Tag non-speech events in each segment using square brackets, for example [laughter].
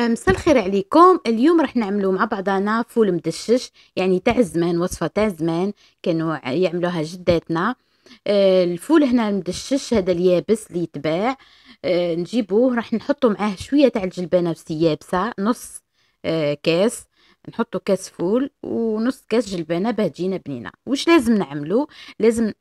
مساء الخير عليكم اليوم رح نعملو مع بعضنا فول مدشش يعني تاع زمان وصفه تاع زمان كانوا يعملوها جداتنا أه، الفول هنا المدشش هذا اليابس اللي يتباع أه، نجيبوه راح نحطو معاه شويه تاع الجلبانه بس يابسه نص أه، كاس نحطو كاس فول ونص كاس جلبانه باه تجينا بنينه واش لازم نعملو لازم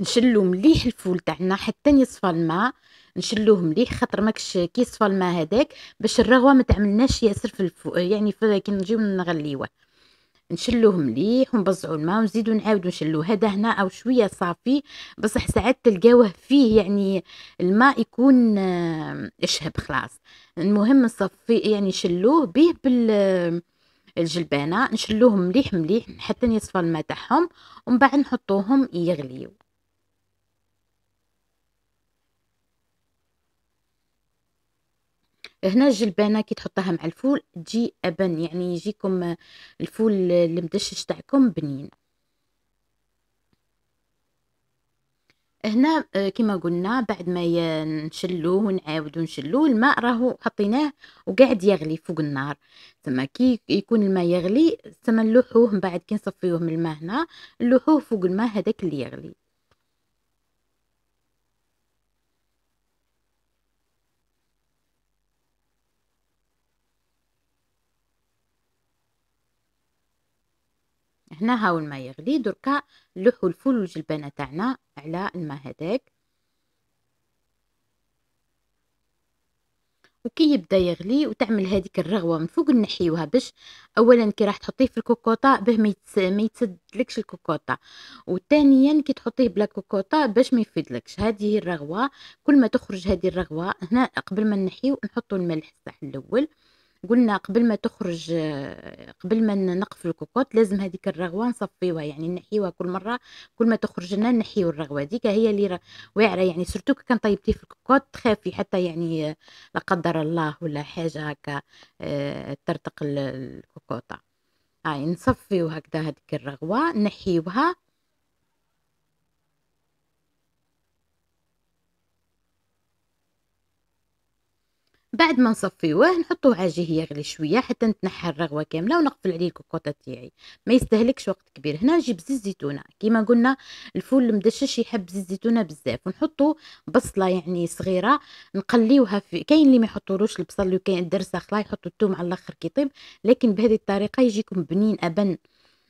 نشلو مليح الفول تاعنا حتى يصفى الماء نشلوه مليح خاطر ماكش يصفى الماء هذاك باش الرغوه ما تعملناش ياسر في الفو... يعني في كي نجيو نغليوه نشلوه مليح ونبزعو الماء ونزيدو نعاودو نشلوه هذا هنا او شويه صافي بصح ساعات تلقاوه فيه يعني الماء يكون اشهب آه، خلاص المهم نصفي يعني نشلوه به بال الجلبانه نشلوهم مليح مليح حتى يصفى الماء تاعهم ومن بعد نحطوهم يغليو هنا الجلبانه كي تحطها مع الفول تجي ابن يعني يجيكم الفول المدشش تاعكم بنين هنا آه، كما قلنا بعد ما نشلوه ونعاود نشلوه الماء راهو حطيناه وقاعد يغلي فوق النار ثم كي يكون الماء يغلي ثم نلوحوه من بعد كي نصفيوه من الماء هنا نلوحوه فوق الماء هذاك اللي يغلي هنا هاو الماء يغلي دركا نلوحو الفول والجلبانة تاعنا على الماء هذاك وكي يبدا يغلي وتعمل هذيك الرغوه من فوق نحيوها باش اولا كي راح تحطيه في الكوكوطه باه ما يتسدلكش الكوكوطه وثانيا كي تحطيه بلا كوكوطه باش ما يفيدلكش هذه هي الرغوه كل ما تخرج هذه الرغوه هنا قبل ما نحيو نحطوا الملح تاع الاول قلنا قبل ما تخرج قبل ما نقفل الكوكوط لازم هذيك الرغوه نصفيوها يعني نحيوها كل مره كل ما تخرج لنا نحيو الرغوه هذيك هي اللي واعره يعني سورتو كان طيبتي في الكوكوط تخافي حتى يعني لا قدر الله ولا حاجه هكا آه، ترتق الكوكوطه هاي نصفيو هكذا هذيك الرغوه نحيوها بعد ما نصفيوه نحطوه على يغلي شويه حتى نتنحى الرغوه كامله ونقفل عليه الكوكوطه تاعي ما يستهلكش وقت كبير هنا نجيب زيت زيتونه كيما قلنا الفول المدشش يحب زيت زيتونه بزاف ونحطو بصله يعني صغيره نقليوها في كاين اللي ما يحطولوش البصل وكاين الدرسه خلا يحطوا الثوم على الاخر كي يطيب لكن بهذه الطريقه يجيكم بنين ابن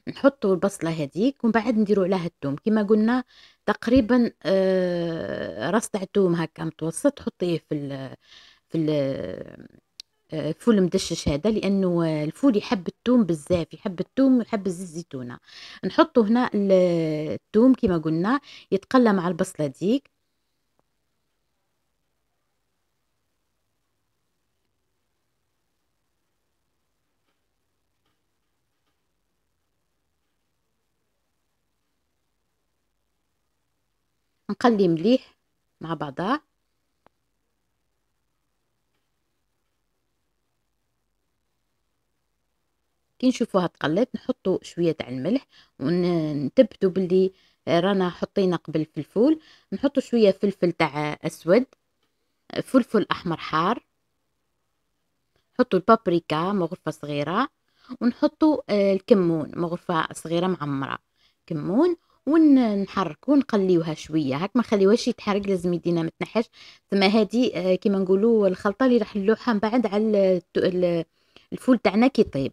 نحطوا البصله هذيك ومن بعد نديروا عليها الثوم كما قلنا تقريبا آه راس تاع الثوم هكا متوسط حطيه في في الفول آه، مدشش هذا لانه الفول يحب الثوم بزاف يحب الثوم ويحب زيت الزيتونه نحطوا هنا الثوم كما قلنا يتقلى مع البصله ديك نقلي مليح مع بعضها كي نشوفوها تقلت نحطو شويه تاع الملح ونثبتو باللي آه، رانا حطينا قبل الفول نحطو شويه فلفل تاع اسود فلفل احمر حار نحطو البابريكا مغرفه صغيره ونحطو آه، الكمون مغرفه صغيره معمره كمون ونحركو نقليوها شويه هاك ما نخليوهاش يتحرق لازم يدينا ما تنحش ثم هذه آه، كيما نقولوا الخلطه اللي راح نلوحها من بعد على الفول تاعنا كي طيب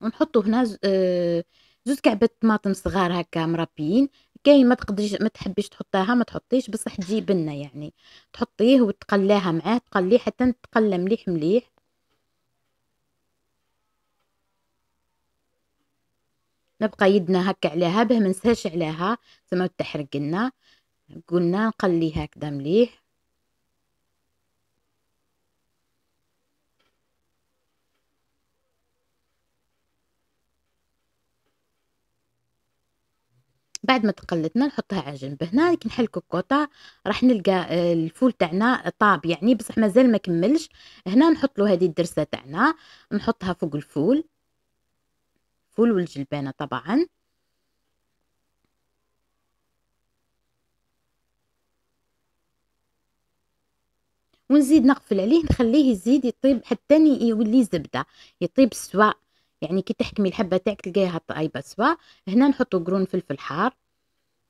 ونحطو هنا آه، زوج كعبات طماطم صغار هكا مربيين كاين ما تقدريش ما تحبيش تحطيها ما تحطيش بصح تجي بنه يعني تحطيه وتقلاها معاه تقليه حتى تقلى مليح مليح نبقى يدنا هكا عليها باه ما عليها زعما تحرق لنا قلنا نقليها هكذا مليح بعد ما تقلتنا نحطها على جنب هنا نحل كوكوطا راح نلقى آه، الفول تاعنا طاب يعني بصح مازال ما كملش هنا نحط له هذه الدرسه تاعنا نحطها فوق الفول الفول والجلبانه طبعا ونزيد نقفل عليه نخليه يزيد يطيب حتى يولي زبده يطيب سواء يعني كي تحكمي الحبه تاعك تلقاها طايبه سوا هنا نحطو قرون فلفل حار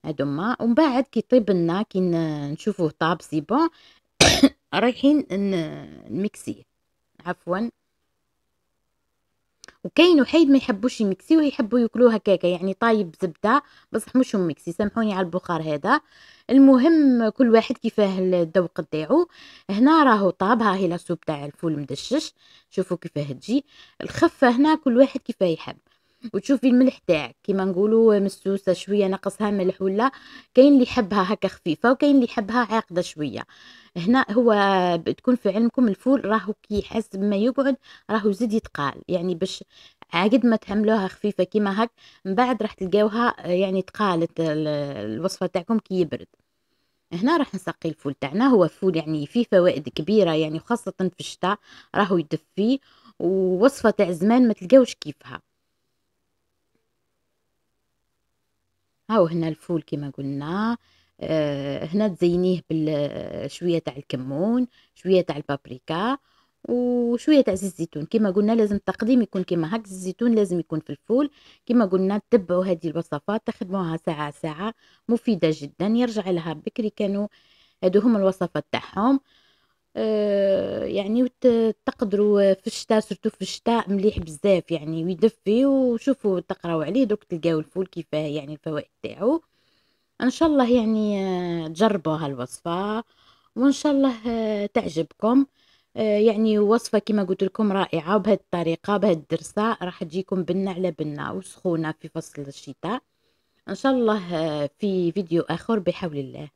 هذوما ومن بعد كي يطيب لنا كي نشوفوه طاب سي بون [coughs] رايحين نميكسيه عفوا وكاين وحيد ما يحبوش يمكسيوه ويحبوا ياكلوها هكاكا يعني طايب زبده بصح مش مكسي سامحوني على البخار هذا المهم كل واحد كيفاه الذوق تاعو هنا راهو طاب ها هي لا تاع الفول مدشش شوفوا كيفاه تجي الخفه هنا كل واحد كيفاه يحب وتشوفي الملح تاعك كيما نقولوا مسوسه شويه ناقصها ملح ولا كاين اللي يحبها هكا خفيفه وكاين اللي يحبها عاقده شويه هنا هو تكون في علمكم الفول راهو كي حسب ما يقعد راهو يزيد يتقال يعني باش عقد ما تحملوها خفيفه كيما هك من بعد راح تلقاوها آه، يعني تقالت الوصفه تاعكم كي يبرد هنا راح نسقي الفول تاعنا هو فول يعني فيه فوائد كبيره يعني خاصه في الشتاء راهو يدفي ووصفه تاع زمان ما تلقاوش كيفها هاو هنا الفول كما قلنا آه هنا تزينيه بشويه آه، تاع الكمون شويه تاع البابريكا وشويه تاع زيت الزيتون كما قلنا لازم التقديم يكون كما هاك زيت الزيتون لازم يكون في الفول كما قلنا تبعوا هذه الوصفات تخدموها ساعه ساعه مفيده جدا يرجع لها بكري كانوا هادو هما الوصفات تاعهم آه، يعني وتقدروا في الشتاء سورتو في الشتاء مليح بزاف يعني ويدفي وشوفوا تقراو عليه دوك تلقاو الفول كيفاه يعني الفوائد تاعو ان شاء الله يعني آه، تجربوا هالوصفه وان شاء الله آه، تعجبكم يعني وصفة كما قلت لكم رائعة بهذه الطريقة بهذه الدرسة راح تجيكم بنة على بنة وسخونة في فصل الشتاء إن شاء الله في فيديو آخر بحول الله